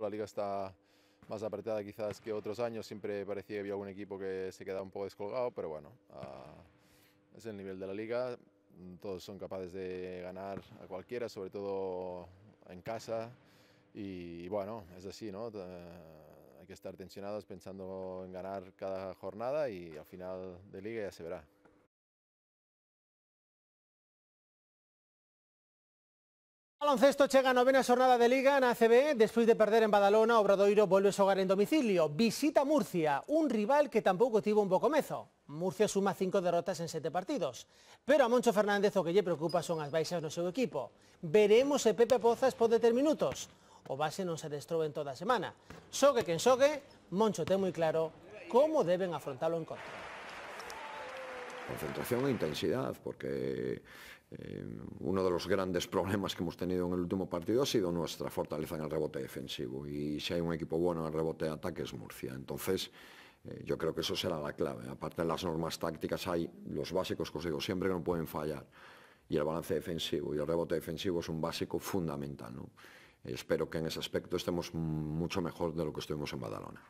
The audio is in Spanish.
La liga está más apretada quizás que otros años, siempre parecía que había algún equipo que se quedaba un poco descolgado, pero bueno, ah, es el nivel de la liga, todos son capaces de ganar a cualquiera, sobre todo en casa, y, bueno, es así, ¿no? Eh, hay que estar tensionados pensando en ganar cada jornada y al final de liga ya se verá. Baloncesto chega a novena xornada de Liga na ACB. Despois de perder en Badalona, o Obradoiro volve xogar en domicilio. Visita Murcia, un rival que tampouco tivo un bo comezo. Murcia suma cinco derrotas en sete partidos. Pero a Moncho Fernández o que lle preocupa son as baixas no seu equipo. Veremos se Pepe Pozas pode ter minutos. O base non se destrou en toda a semana. Xogue quen xogue, Moncho ten moi claro como deben afrontar o encontro. Concentración e intensidad, porque eh, uno de los grandes problemas que hemos tenido en el último partido ha sido nuestra fortaleza en el rebote defensivo. Y si hay un equipo bueno en el rebote de ataque es Murcia. Entonces, eh, yo creo que eso será la clave. Aparte de las normas tácticas, hay los básicos que os digo siempre que no pueden fallar. Y el balance defensivo y el rebote defensivo es un básico fundamental. Espero que en ese aspecto estemos mucho mejor de lo que estuvimos en Badalona.